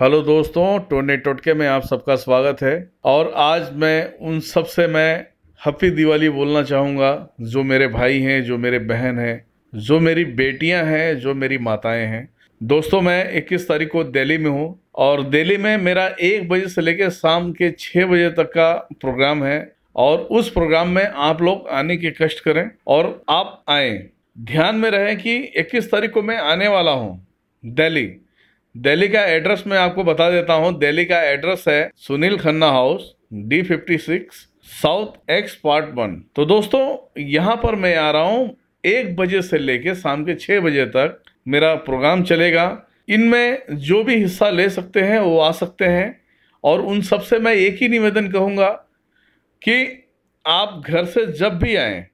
hello दोस्तों टोने टोटके में आप सबका स्वागत है और आज मैं उन सब से मैं हैप्पी दिवाली बोलना चाहूँगा जो मेरे भाई हैं जो मेरे बहन हैं जो मेरी बेटियां हैं जो मेरी माताएं हैं दोस्तों मैं 21 तारीख को दिल्ली में हूँ और दिल्ली में मेरा एक बजे से लेकर शाम के छः बजे तक का प्रोग्राम है और उस प्रोग्राम में आप लोग आने के कष्ट करें और आप आए ध्यान में रहें कि 21 तारीख को मैं आने वाला हूँ दिल्ली दिल्ली का एड्रेस मैं आपको बता देता हूँ दिल्ली का एड्रेस है Sunil Khanna house D fifty six South Ex part one तो दोस्तों यहाँ पर मैं आ रहा हूँ एक बजे से लेके शाम के छः बजे तक मेरा प्रोग्राम चलेगा इनमें जो भी हिस्सा ले सकते हैं वो आ सकते हैं और उन सबसे मैं एक ही निवेदन कहूँगा कि आप घर से जब भी आएँ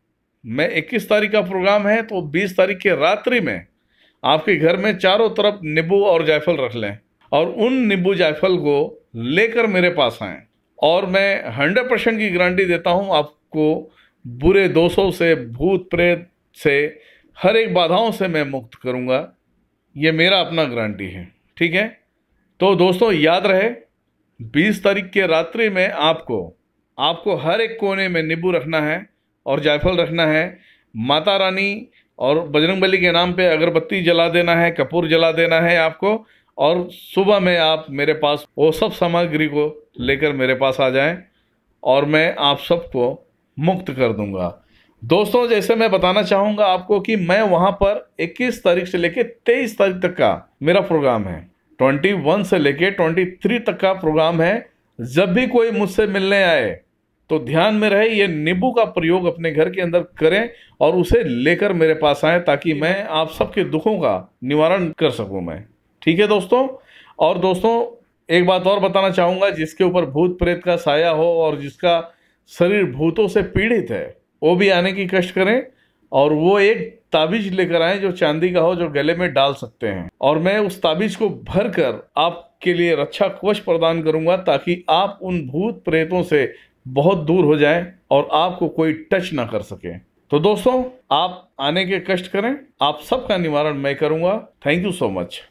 मैं 21 तारीख का प्रोग्राम है तो 20 तारीख के रात्रि में आपके घर में चारों तरफ नींबू और जायफल रख लें और उन नींबू जायफल को लेकर मेरे पास आएँ और मैं हंड्रेड परसेंट की गारंटी देता हूँ आपको बुरे दोषों से भूत प्रेत से हर एक बाधाओं से मैं मुक्त करूँगा ये मेरा अपना गारंटी है ठीक है तो दोस्तों याद रहे 20 तारीख के रात्रि में आपको आपको हर एक कोने में नींबू रखना है और जायफल रखना है माता रानी और बजरंग बली के नाम पे अगरबत्ती जला देना है कपूर जला देना है आपको और सुबह में आप मेरे पास वो सब सामग्री को लेकर मेरे पास आ जाएं और मैं आप सबको मुक्त कर दूंगा दोस्तों जैसे मैं बताना चाहूँगा आपको कि मैं वहाँ पर 21 तारीख से लेकर 23 तारीख तक का मेरा प्रोग्राम है 21 से लेकर 23 तक का प्रोग्राम है जब भी कोई मुझसे मिलने आए तो ध्यान में रहे ये नींबू का प्रयोग अपने घर के अंदर करें और उसे लेकर मेरे पास आए ताकि मैं आप सबके दुखों का निवारण कर सकूं मैं ठीक है दोस्तों और दोस्तों एक बात और बताना चाहूँगा जिसके ऊपर भूत प्रेत का साया हो और जिसका शरीर भूतों से पीड़ित है वो भी आने की कष्ट करें और वो एक ताबीज लेकर आए जो चांदी का हो जो गले में डाल सकते हैं और मैं उस ताबीज को भर कर आपके लिए रक्षा कोष प्रदान करूंगा ताकि आप उन भूत प्रेतों से बहुत दूर हो जाए और आपको कोई टच ना कर सके तो दोस्तों आप आने के कष्ट करें आप सबका निवारण मैं करूंगा थैंक यू सो मच